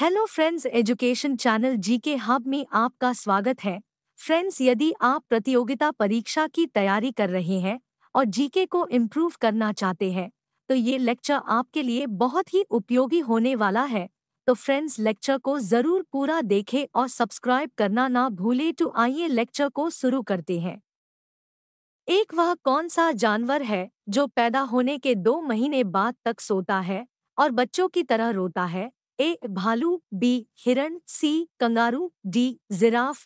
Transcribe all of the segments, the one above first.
hello friends education channel GK hub में आपका स्वागत है फ्रेंड्स यदि आप प्रतियोगिता परीक्षा की तैयारी कर रहे हैं और जीके को इम्प्रूव करना चाहते हैं तो ये लेक्चर आपके लिए बहुत ही उपयोगी होने वाला है तो फ्रेंड्स लेक्चर को जरूर पूरा देखें और सब्सक्राइब करना ना भूले टू तो आइए लेक्चर को शुरू करते हैं एक वह कौन सा जानवर है जो पैदा होने के दो महीने बाद तक सोता है और बच्चों की तरह रोता है ए भालू बी हिरण सी कंगारू डी जिराफ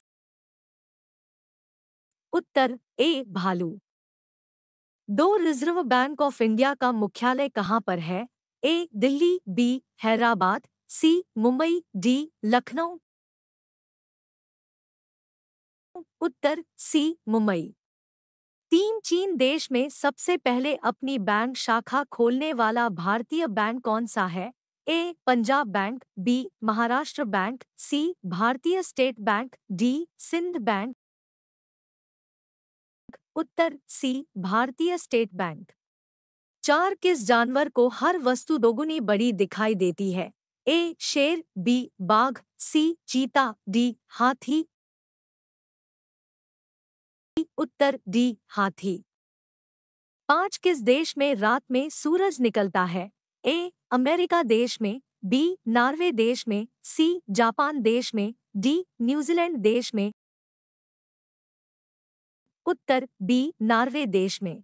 उत्तर ए भालू दो रिजर्व बैंक ऑफ इंडिया का मुख्यालय कहाँ पर है A Delhi B Hyderabad C Mumbai D Lucknow उत्तर सी मुंबई तीन चीन देश में सबसे पहले अपनी बैंक शाखा खोलने वाला भारतीय बैंक कौन सा है A Punjab bank B Maharashtra bank C Bharatiya state bank D Sindh bank उत्तर सी भारतीय स्टेट बैंक चार किस जानवर को हर वस्तु दोगुनी बड़ी दिखाई देती है ए शेर बी बाघ सी चीता डी हाथी उत्तर डी हाथी पांच किस देश में रात में सूरज निकलता है ए अमेरिका देश में बी नार्वे देश में सी जापान देश में डी न्यूजीलैंड देश में उत्तर बी नार्वे देश में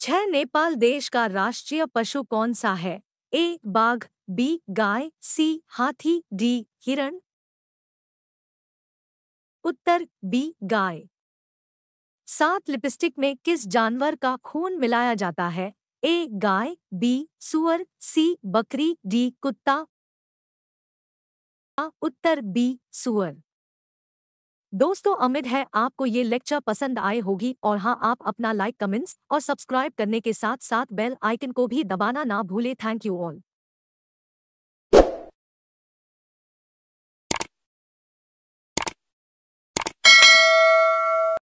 छह नेपाल देश का राष्ट्रीय पशु कौन सा है ए बाघ बी गाय सी हाथी डी हिरण उत्तर बी गाय सात लिपस्टिक में किस जानवर का खून मिलाया जाता है ए गाय बी सुअर सी बकरी डी कुत्ता उत्तर बी सुअर दोस्तों उम्मीद है आपको ये लेक्चर पसंद आए होगी और हाँ आप अपना लाइक कमेंट्स और सब्सक्राइब करने के साथ साथ बेल आइकन को भी दबाना ना भूले थैंक यू ऑल